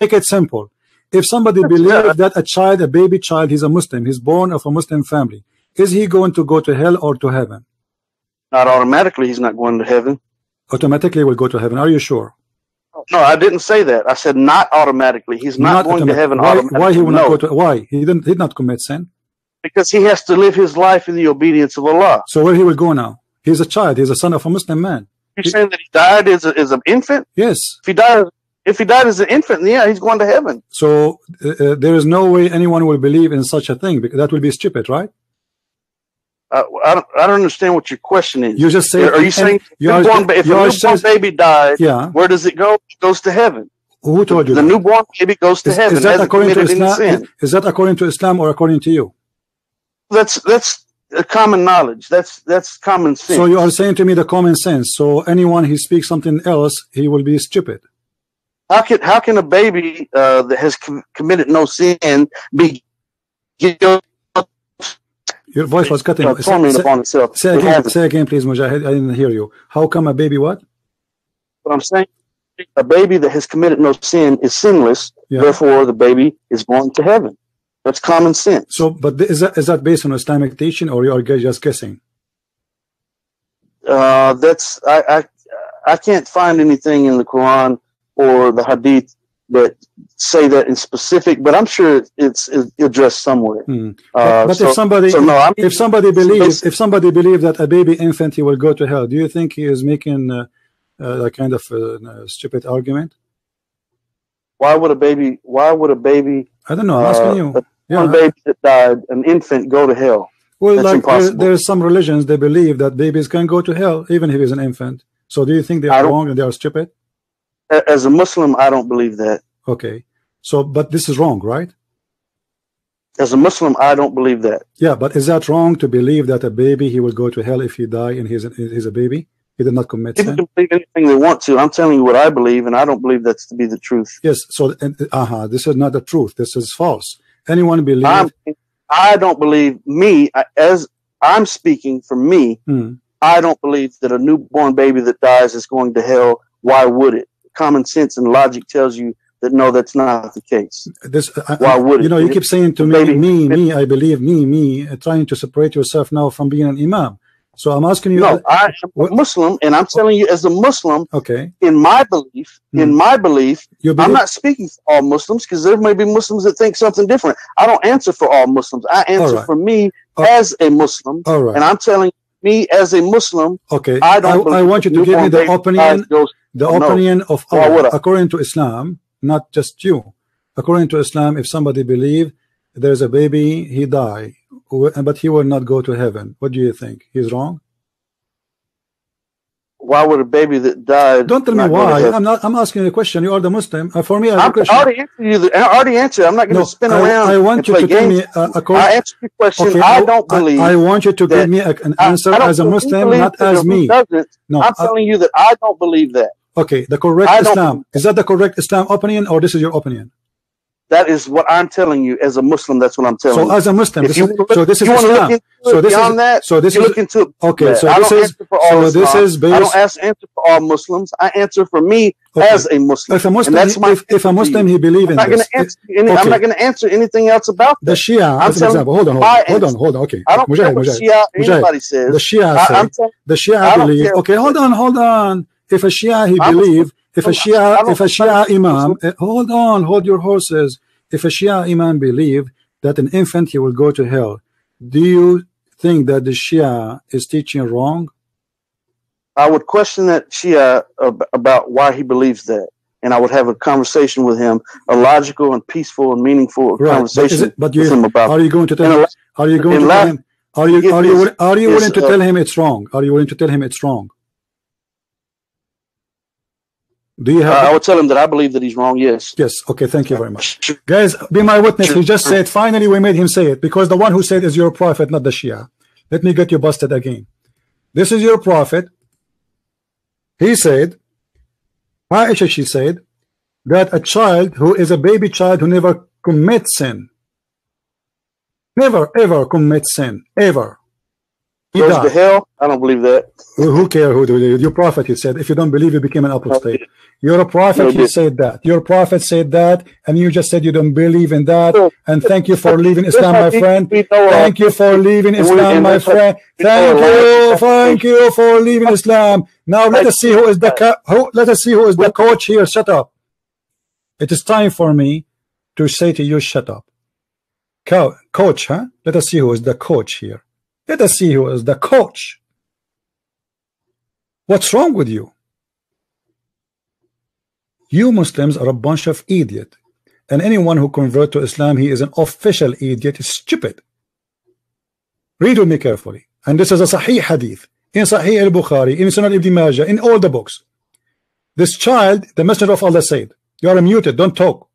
Make it simple. If somebody believes that a child, a baby child, he's a Muslim, he's born of a Muslim family, is he going to go to hell or to heaven? Not automatically, he's not going to heaven. Automatically, will go to heaven. Are you sure? No, I didn't say that. I said not automatically. He's not, not going to heaven why, automatically. Why he will no. not go to? Why he didn't? He did not commit sin. Because he has to live his life in the obedience of Allah. So where he will go now? He's a child. He's a son of a Muslim man. You're he, saying that he died as, as an infant? Yes. If he died as an if he died as an infant, yeah, he's going to heaven. So uh, uh, there is no way anyone will believe in such a thing because that will be stupid, right? Uh, I, don't, I don't understand what your question is. You just say, are you saying you are, if a newborn says, baby dies, yeah. where does it go? It goes to heaven. Who told you? The that? newborn baby goes to is, heaven. Is that according to Islam? Is, is that according to Islam or according to you? That's that's a common knowledge. That's that's common sense. So you are saying to me the common sense. So anyone who speaks something else, he will be stupid. How can how can a baby uh, that has com- committed no sin be guilty? Your voice was cutting. Uh, say, upon itself. Say again, say again, please, Mujahid. I didn't hear you. How come a baby what? What I'm saying, a baby that has committed no sin is sinless. Yeah. Therefore, the baby is going to heaven. That's common sense. So, but is that is that based on Islamic teaching, or you are just guessing? Uh, that's I, I I can't find anything in the Quran or the hadith that say that in specific, but I'm sure it's, it's addressed somewhere. Hmm. Uh, but so, if somebody, so no, if somebody believes, if somebody believes that a baby infant he will go to hell, do you think he is making uh, uh, a kind of uh, uh, stupid argument? Why would a baby? Why would a baby? I don't know. I'm asking you. Uh, yeah. One baby that died, an infant, go to hell. Well, That's like there, there's some religions they believe that babies can go to hell even if he's an infant. So do you think they are wrong and they are stupid? As a Muslim, I don't believe that. Okay. So, but this is wrong, right? As a Muslim, I don't believe that. Yeah, but is that wrong to believe that a baby he will go to hell if he die and he's a, he's a baby? He did not commit People sin. can believe anything they want to. I'm telling you what I believe, and I don't believe that's to be the truth. Yes. So, uh huh. This is not the truth. This is false. Anyone believe? I'm, I do not believe me as I'm speaking for me. Hmm. I don't believe that a newborn baby that dies is going to hell. Why would it? common sense and logic tells you that no, that's not the case. This, I, why would you know? You keep saying to me, me, me. I believe me, me. Uh, trying to separate yourself now from being an imam. So I'm asking you. No, uh, I am a Muslim, and I'm telling you, as a Muslim, okay, in my belief, hmm. in my belief, belief, I'm not speaking for all Muslims because there may be Muslims that think something different. I don't answer for all Muslims. I answer for me all as a Muslim, all right. and I'm telling me as a Muslim. Okay, I don't. I, I want you to give me the opinion, the opinion of Allah, according to Islam, not just you. According to Islam, if somebody believe there's a baby, he die, but he will not go to heaven. What do you think? He's wrong why would a baby that died? Don't tell me why. I'm not. I'm asking a question. You are the Muslim. Uh, for me, I'm, already answered you. The, I already answered. I'm not going to no, spin I, around. I want you to give me. a I answered your question. Okay, I don't believe. I, I want you to give me a, an answer I, as a Muslim, not as me. No, I'm telling you that I don't believe that. Okay, the correct Islam is that the correct Islam opinion, or this is your opinion? That is what I'm telling you as a Muslim. That's what I'm telling so you. So as a Muslim, this you, is, so this is Islam. So this is that. So this you is, look into it. Okay. So this is so this is based. I don't ask, answer for all Muslims. I answer for me okay. as a Muslim. If a Muslim, that's my if, if a Muslim he believes in not this. Gonna any, okay. I'm not going to answer anything else about that. the Shia. As an example, hold on, hold on, hold on, hold on. Okay. I don't Mujahid, care what Shia Mujahid. anybody says. The Shia, I, say, the Shia believe. Okay, hold on, hold on. If a Shia he believe if a Shia, if a Shia Imam, eh, hold on, hold your horses. If a Shia Imam believe that an infant he will go to hell, do you think that the Shia is teaching wrong? I would question that Shia about why he believes that, and I would have a conversation with him, a logical and peaceful and meaningful right. conversation. But, but you, with him about are you going to tell? Him, are you going to tell him? Are you are you are you willing to uh, tell him it's wrong? Are you willing to tell him it's wrong? Do you have? Uh, I would tell him that I believe that he's wrong. Yes. Yes. Okay. Thank you very much, guys. Be my witness. He just said. Finally, we made him say it because the one who said is your prophet, not the Shia. Let me get you busted again. This is your prophet. He said, Aisha, she said, that a child who is a baby child who never commits sin, never ever commits sin, ever, goes died. to hell. I don't believe that. Who cares who do you? Your prophet, he said. If you don't believe, you became an apostate. You're a prophet, he said that. Your prophet said that, and you just said you don't believe in that. And thank you for leaving Islam, my friend. Thank you for leaving Islam, my friend. Thank you, thank you for leaving Islam. Now let us see who is the who. Let us see who is the coach here. Shut up. It is time for me to say to you, shut up, Co coach. Huh? Let us see who is the coach here. Let us see who is the coach. What's wrong with you? You Muslims are a bunch of idiot. And anyone who convert to Islam, he is an official idiot, stupid. Read with me carefully. And this is a Sahih hadith in Sahih al-Bukhari, in Sunan Ibn Majah, in all the books. This child, the messenger of Allah said, you are muted, don't talk.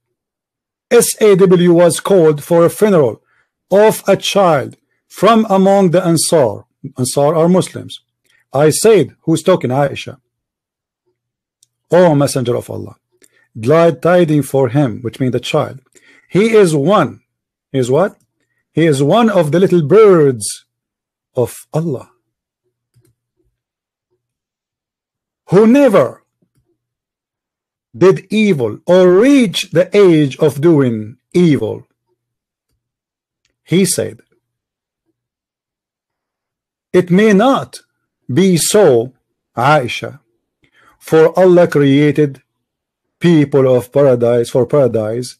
SAW was called for a funeral of a child from among the Ansar. Ansar are Muslims. I said, who's talking? Aisha. Oh, Messenger of Allah, glad tidings for him, which means the child. He is one. He is what? He is one of the little birds of Allah. Who never did evil or reached the age of doing evil. He said, it may not be so, Aisha, for Allah created people of paradise for paradise.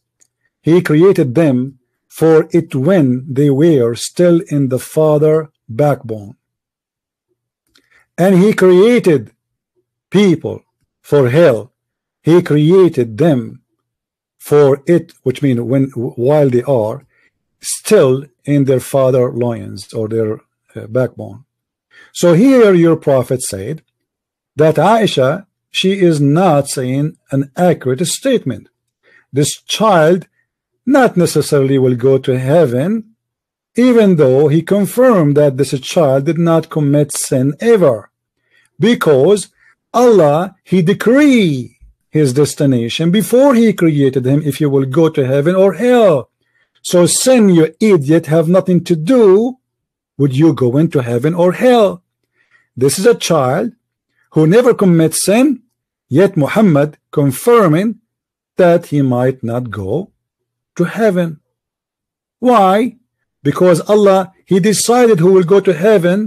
He created them for it when they were still in the father backbone. And he created people for hell. He created them for it, which means when while they are still in their father loins or their uh, backbone. So here your prophet said that Aisha, she is not saying an accurate statement. This child not necessarily will go to heaven, even though he confirmed that this child did not commit sin ever, because Allah, he decreed his destination before he created him if you will go to heaven or hell. So sin, you idiot, have nothing to do with you going to heaven or hell. This is a child who never commits sin, yet Muhammad confirming that he might not go to heaven. Why? Because Allah, He decided who will go to heaven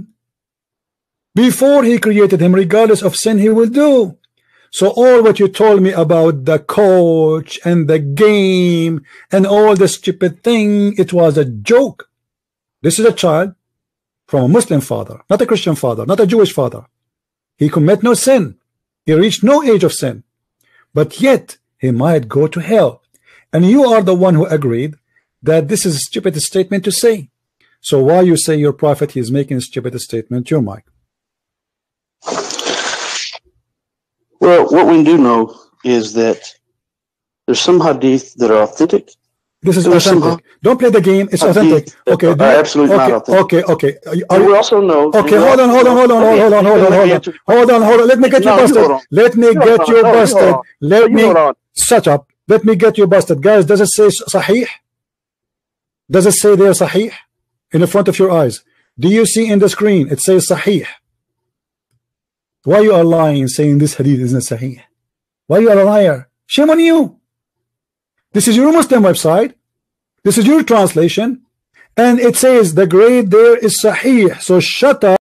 before He created him, regardless of sin he will do. So all what you told me about the coach and the game and all the stupid thing, it was a joke. This is a child from a Muslim father, not a Christian father, not a Jewish father. He commit no sin. He reached no age of sin. But yet, he might go to hell. And you are the one who agreed that this is a stupid statement to say. So why you say your prophet is making a stupid statement, your Mike? Well, what we do know is that there's some hadith that are authentic this is authentic. Some, Don't play the game. It's authentic. Okay. Do, absolutely okay, not authentic. Okay. Okay. Are, we also know. Okay. Hold on. Hold on. Hold on. Hold on. Hold on. Hold on. Hold on. Hold on. Let me get you busted. Let me get you busted. Let me shut up. Let me get you busted, guys. Does it say sahih? Does it say there sahih in the front of your eyes? Do you see in the screen it says sahih? Why you are lying saying this hadith isn't sahih? Why you are a liar? Shame on you. This is your Muslim website. This is your translation. And it says the grade there is sahih. So shut up.